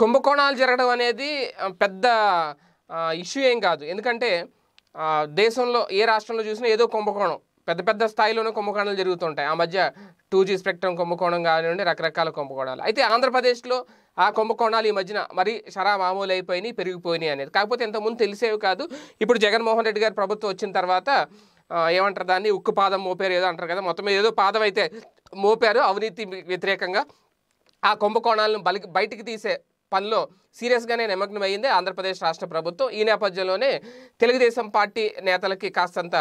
కుంభకోణాలు జరగడం అనేది పెద్ద ఇష్యూ ఏం కాదు ఎందుకంటే దేశంలో ఏ రాష్ట్రంలో చూసినా ఏదో కుంభకోణం పెద్ద పెద్ద స్థాయిలోనే కుంభకోణాలు జరుగుతుంటాయి ఆ మధ్య టూ జీ స్పెక్ట్రమ్ కుంభకోణం కానివ్వండి రకరకాల కుంభకోణాలు అయితే ఆంధ్రప్రదేశ్లో ఆ కుంభకోణాలు ఈ మధ్యన మరి షరా మామూలు అయిపోయినాయి పెరిగిపోయినాయి అనేది కాకపోతే ఇంతకుముందు తెలిసేవి కాదు ఇప్పుడు జగన్మోహన్ రెడ్డి గారి ప్రభుత్వం వచ్చిన తర్వాత ఏమంటారు దాన్ని ఉక్కు పాదం మోపారు ఏదో అంటారు కదా మొత్తం ఏదో పాదం అయితే మోపారు అవినీతి వ్యతిరేకంగా ఆ కుంభకోణాలను బలి బయటికి తీసే పనిలో సీరియస్గానే నిమగ్నమైంది ఆంధ్రప్రదేశ్ రాష్ట్ర ప్రభుత్వం ఈ నేపథ్యంలోనే తెలుగుదేశం పార్టీ నేతలకి కాస్తంత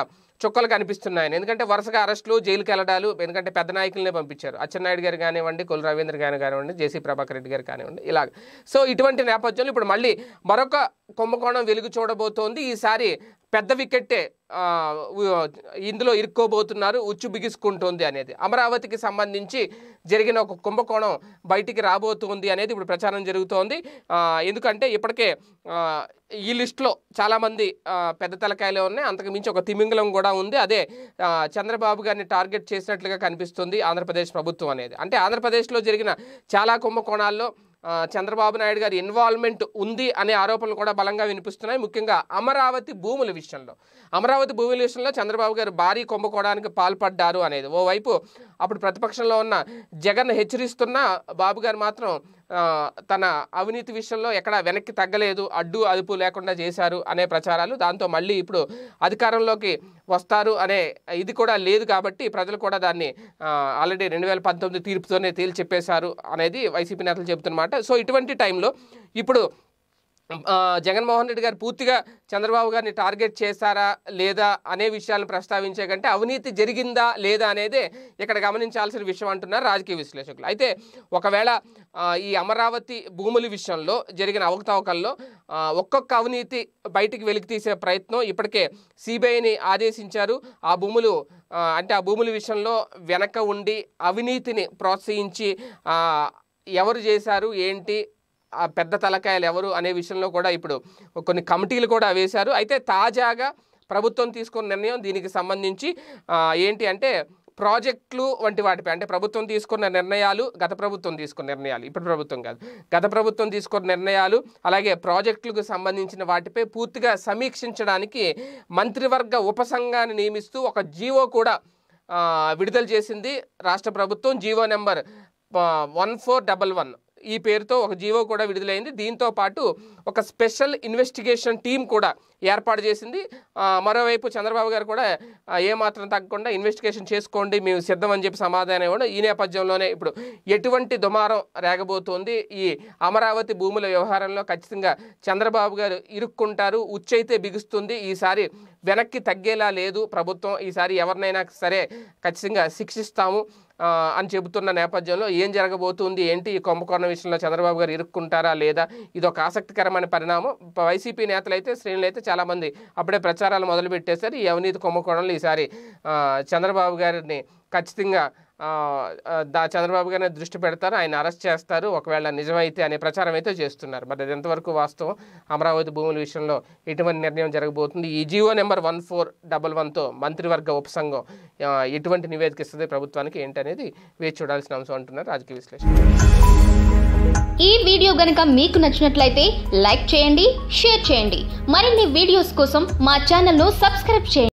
చుక్కలు కనిపిస్తున్నాయని ఎందుకంటే వరుసగా అరెస్టులు జైలుకి వెళ్ళడాలు ఎందుకంటే పెద్ద నాయకులనే పంపించారు అచ్చెన్నాయుడు గారు కానివ్వండి కొలు రవీంద్ర గారు కానివ్వండి జేసీ ప్రభాకర్ రెడ్డి గారు కానివ్వండి ఇలాగ సో ఇటువంటి నేపథ్యంలో ఇప్పుడు మళ్ళీ మరొక కుంభకోణం వెలుగు చూడబోతోంది ఈసారి పెద్ద వికెట్టే ఇందులో ఇరుక్కోబోతున్నారు ఉచ్చు బిగుసుకుంటుంది అనేది అమరావతికి సంబంధించి జరిగిన ఒక కుంభకోణం బయటికి రాబోతుంది అనేది ఇప్పుడు ప్రచారం జరుగుతోంది ఎందుకంటే ఇప్పటికే ఈ లిస్టులో చాలామంది పెద్ద తలకాయలు ఉన్నాయి అంతకు మించి ఒక తిమింగలం కూడా ఉంది అదే చంద్రబాబు గారిని టార్గెట్ చేసినట్లుగా కనిపిస్తుంది ఆంధ్రప్రదేశ్ ప్రభుత్వం అనేది అంటే ఆంధ్రప్రదేశ్లో జరిగిన చాలా కుంభకోణాల్లో చంద్రబాబు నాయుడు గారి ఇన్వాల్వ్మెంట్ ఉంది అనే ఆరోపణలు కూడా బలంగా వినిపిస్తున్నాయి ముఖ్యంగా అమరావతి భూముల విషయంలో అమరావతి భూముల విషయంలో చంద్రబాబు గారు భారీ కొమ్ముకోవడానికి పాల్పడ్డారు అనేది ఓవైపు అప్పుడు ప్రతిపక్షంలో ఉన్న జగన్ హెచ్చరిస్తున్న బాబు గారు మాత్రం తన అవినీతి విషయంలో ఎక్కడ వెనక్కి తగ్గలేదు అడ్డు అదుపు లేకుండా చేశారు అనే ప్రచారాలు దాంతో మళ్ళీ ఇప్పుడు అధికారంలోకి వస్తారు అనే ఇది కూడా లేదు కాబట్టి ప్రజలు కూడా దాన్ని ఆల్రెడీ రెండు వేల పంతొమ్మిది తీర్పుతోనే చెప్పేశారు అనేది వైసీపీ నేతలు చెబుతున్నమాట సో ఇటువంటి టైంలో ఇప్పుడు జగన్మోహన్ రెడ్డి గారు పూర్తిగా చంద్రబాబు గారిని టార్గెట్ చేశారా లేదా అనే విషయాలను ప్రస్తావించే కంటే అవినీతి జరిగిందా లేదా అనేది ఇక్కడ గమనించాల్సిన విషయం అంటున్నారు రాజకీయ విశ్లేషకులు అయితే ఒకవేళ ఈ అమరావతి భూముల విషయంలో జరిగిన అవకతవకల్లో ఒక్కొక్క అవినీతి బయటికి వెలికి తీసే ప్రయత్నం ఇప్పటికే సిబిఐని ఆదేశించారు ఆ భూములు అంటే ఆ భూముల విషయంలో వెనక ఉండి అవినీతిని ప్రోత్సహించి ఎవరు చేశారు ఏంటి ఆ పెద్ద తలకాయలు ఎవరు అనే విషయంలో కూడా ఇప్పుడు కొన్ని కమిటీలు కూడా వేశారు అయితే తాజాగా ప్రభుత్వం తీసుకున్న నిర్ణయం దీనికి సంబంధించి ఏంటి అంటే ప్రాజెక్టులు వంటి వాటిపై అంటే ప్రభుత్వం తీసుకున్న నిర్ణయాలు గత ప్రభుత్వం తీసుకున్న నిర్ణయాలు ఇప్పుడు ప్రభుత్వం కాదు గత ప్రభుత్వం తీసుకున్న నిర్ణయాలు అలాగే ప్రాజెక్టులకు సంబంధించిన వాటిపై పూర్తిగా సమీక్షించడానికి మంత్రివర్గ ఉపసంఘాన్ని నియమిస్తూ ఒక జీవో కూడా విడుదల చేసింది రాష్ట్ర ప్రభుత్వం GO number one four double one ఈ పేరుతో ఒక జీవో కూడా విడుదలైంది దీంతో పాటు ఒక స్పెషల్ ఇన్వెస్టిగేషన్ టీం కూడా ఏర్పాటు చేసింది మరోవైపు చంద్రబాబు గారు కూడా ఏమాత్రం తగ్గకుండా ఇన్వెస్టిగేషన్ చేసుకోండి మేము సిద్ధం అని చెప్పి సమాధానం ఇవ్వడం ఈ నేపథ్యంలోనే ఇప్పుడు ఎటువంటి దుమారం రేగబోతోంది ఈ అమరావతి భూముల వ్యవహారంలో ఖచ్చితంగా చంద్రబాబు గారు ఇరుక్కుంటారు ఉచ్చైతే బిగుస్తుంది ఈసారి వెనక్కి తగ్గేలా లేదు ప్రభుత్వం ఈసారి ఎవరినైనా సరే ఖచ్చితంగా శిక్షిస్తాము అని చెబుతున్న నేపథ్యంలో ఏం జరగబోతుంది ఏంటి ఈ కుంభకోణం విషయంలో చంద్రబాబు గారు ఇరుక్కుంటారా లేదా ఇది ఒక ఆసక్తికరమైన పరిణామం వైసీపీ నేతలు అయితే శ్రేణులు అయితే చాలామంది అప్పుడే ప్రచారాలు మొదలుపెట్టేసరి ఈ అవినీతి కుంభకోణంలో ఈసారి చంద్రబాబు గారిని ఖచ్చితంగా దా చంద్రబాబు గారిని దృష్టి పెడతారు ఆయన అరెస్ట్ చేస్తారు ఒకవేళ నిజమైతే అనే ప్రచారం అయితే చేస్తున్నారు మరి అది ఎంతవరకు వాస్తవం అమరావతి భూముల విషయంలో ఎటువంటి నిర్ణయం జరగబోతుంది ఈ GO number one four double వన్తో మంత్రివర్గ ఉపసంఘం ఎటువంటి నివేదిక ఇస్తుంది ప్రభుత్వానికి ఏంటనేది వేచి చూడాల్సిన అంశం అంటున్నారు రాజకీయ విశ్లేషణ ఈ వీడియో గనుక మీకు నచ్చినట్లయితే లైక్ చేయండి షేర్ చేయండి మరిన్ని వీడియోస్ కోసం మా ఛానల్ను సబ్స్క్రైబ్ చేయండి